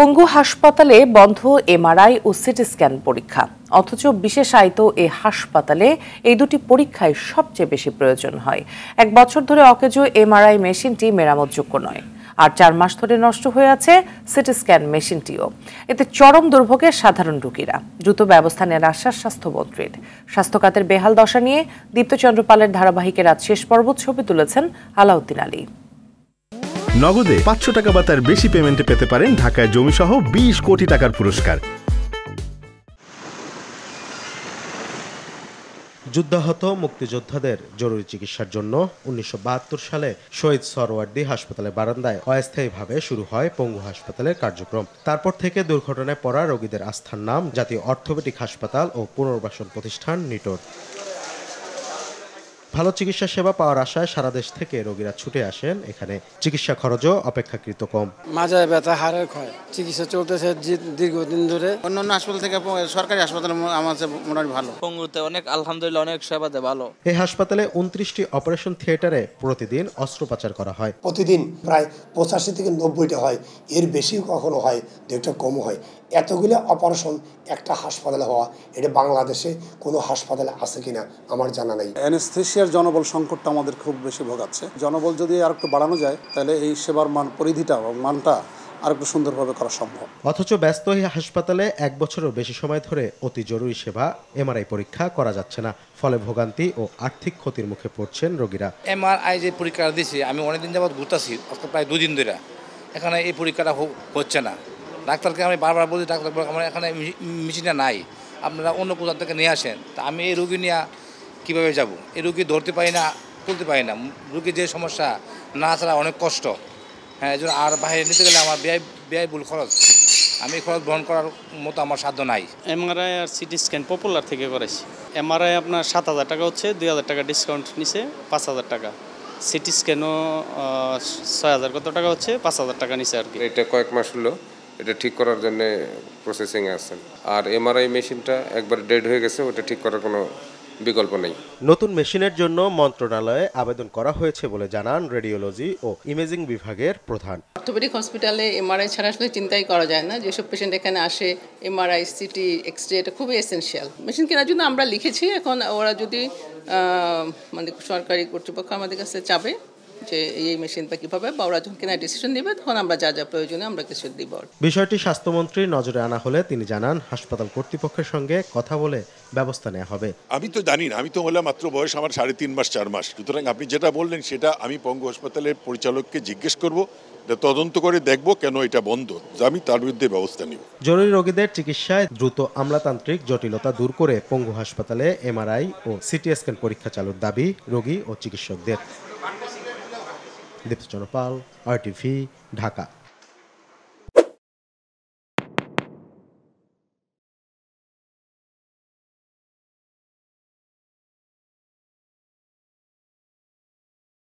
পঙ্গু হাসপাতালে বন্ধ এমআরআই ও সিটি স্ক্যান পরীক্ষা অথচ বিশেষায়িত এ হাসপাতালে এই দুটি পরীক্ষায় সবচেয়ে বেশি প্রয়োজন হয় এক বছর ধরে অকেজো এমআরআই মেশিনটি মেরামতযোগ্য নয় আর চার মাস ধরে নষ্ট হয়ে আছে সিটি স্ক্যান মেশিনটিও এতে চরম দুর্ভোগের সাধারণ রুগীরা দ্রুত ব্যবস্থা নেন আশ্বাস স্বাস্থ্যমন্ত্রীর স্বাস্থ্যখাতের বেহাল দশা নিয়ে দীপ্তচন্দ্র পালের ধারাবাহিকের আজ শেষ পর্ব ছবি তুলেছেন আলাউদ্দিন আলী নগদে পাঁচশো টাকা বা তার বেশি পেমেন্টে পেতে পারেন ঢাকায় জমিসহ বিশ কোটি টাকার পুরস্কার যুদ্ধাহত মুক্তিযোদ্ধাদের জরুরি চিকিৎসার জন্য উনিশশো সালে শহীদ সরওয়ার্দি হাসপাতালের বারান্দায় অস্থায়ীভাবে শুরু হয় পঙ্গু হাসপাতালের কার্যক্রম তারপর থেকে দুর্ঘটনায় পড়া রোগীদের আস্থার নাম জাতীয় অর্থোপেটিক হাসপাতাল ও পুনর্বাসন প্রতিষ্ঠান নিটোর ভালো চিকিৎসা সেবা পাওয়ার আশায় সারা দেশ থেকে রোগীরা ছুটে আসেন এখানে চিকিৎসা খরচও অপেক্ষাকৃত কম মাঝে ব্যথা হারে ক্ষয় চিকিৎসা চলতেছে দীর্ঘদিন ধরে অন্য অন্য হাসপাতাল থেকে সরকারি হাসপাতাল আমার মোটামুটি ভালো পঙ্গুতে অনেক আলহামদুলিল্লাহ অনেক সেবা দেয় ভালো এই হাসপাতালে উনত্রিশটি অপারেশন থিয়েটারে প্রতিদিন অস্ত্রোপচার করা হয় প্রতিদিন প্রায় পঁচাশি থেকে নব্বইটা হয় এর বেশি কখনো হয় দুটা কম হয় এতগুলো অপারেশন একটা হাসপাতালে হওয়া এটা বাংলাদেশে কোনো হাসপাতালে আছে কিনা আমার জানা নাই অ্যানেস্থেশিয়া দেশের জনবল সংকটটা আমাদের খুব বেশি ভোগাচ্ছে জনবল যদি আর একটু বাড়ানো যায় তাহলে এই সেবার মান পরিধিটা এবং মানটা আর একটু সুন্দরভাবে করা সম্ভব অথচ ব্যস্ত এই হাসপাতালে এক বছরও বেশি সময় ধরে অতি জরুরি সেবা এমআরআই পরীক্ষা করা যাচ্ছে না ফলে ভোগান্তি ও আর্থিক ক্ষতির মুখে পড়ছেন রোগীরা এমআরআই যে পরীক্ষা দিয়েছি আমি অনেকদিন যাবৎ অর্থাৎ প্রায় দুদিন ধরে এখানে এই পরীক্ষাটা হচ্ছে না ডাক্তারকে আমি বারবার বলি ডাক্তার আমার এখানে মেশিনটা নাই আপনারা অন্য কোথাও থেকে নিয়ে আসেন তা আমি এই রুগী নিয়ে কিভাবে যাব এই রুগী ধরতে পারি না তুলতে পারি না রুগীর যে সমস্যা না ছাড়া অনেক কষ্ট হ্যাঁ এই আর বাইরে নিতে গেলে আমার ব্যয় ব্যয়বুল খরচ আমি খরচ বহন করার মতো আমার সাধ্য নাই এমআরআই আর সিটি স্ক্যান পপুলার থেকে করেছি এমআরআই আপনার সাত হাজার টাকা হচ্ছে দুই হাজার টাকা ডিসকাউন্ট নিছে পাঁচ হাজার টাকা সিটি স্ক্যানও ছয় হাজার কত টাকা হচ্ছে পাঁচ হাজার টাকা নিছে আর কি এটা কয়েক মাস হলো এটা ঠিক করার জন্য প্রসেসিংয়ে আছেন আর এমআরআই মেশিনটা একবার ডেড হয়ে গেছে ওটা ঠিক করার কোনো বিকল্প নেই নতুন মেশিনের জন্য মন্ত্রণালয়ে আবেদন করা হয়েছে বলে জানান রেডিওলজি ও ইমেজিং বিভাগের প্রধান অর্থোপেডিক হসপিটালে এমআরআই ছাড়া আসলে চিন্তাই করা যায় না যেসব পেশেন্ট এখানে আসে এমআরআই সিটি এক্স রে এটা খুবই এসেন্সিয়াল মেশিন কেনার জন্য আমরা লিখেছি এখন ওরা যদি মানে সরকারি কর্তৃপক্ষ আমাদের কাছে চাবে যে এই মেশিনটা কিভাবে বা ওরা যখন কেনা ডিসিশন নেবে তখন আমরা যা যা প্রয়োজনে আমরা কিছু দিব বিষয়টি স্বাস্থ্যমন্ত্রীর নজরে আনা হলে তিনি জানান হাসপাতাল কর্তৃপক্ষের সঙ্গে কথা বলে ব্যবস্থা নেওয়া হবে আমি তো জানি না আমি তো হলে মাত্র বয়স আমার সাড়ে তিন মাস চার মাস সুতরাং আপনি যেটা বললেন সেটা আমি পঙ্গু হাসপাতালের পরিচালককে জিজ্ঞেস করব তদন্ত করে দেখব কেন এটা বন্ধ আমি তার বিরুদ্ধে ব্যবস্থা নিব জরুরি রোগীদের চিকিৎসায় দ্রুত আমলাতান্ত্রিক জটিলতা দূর করে পঙ্গু হাসপাতালে এমআরআই ও সিটি স্ক্যান পরীক্ষা চালুর দাবি রোগী ও চিকিৎসকদের দীপ্তচন্দ্র পাল আরটিভি ঢাকা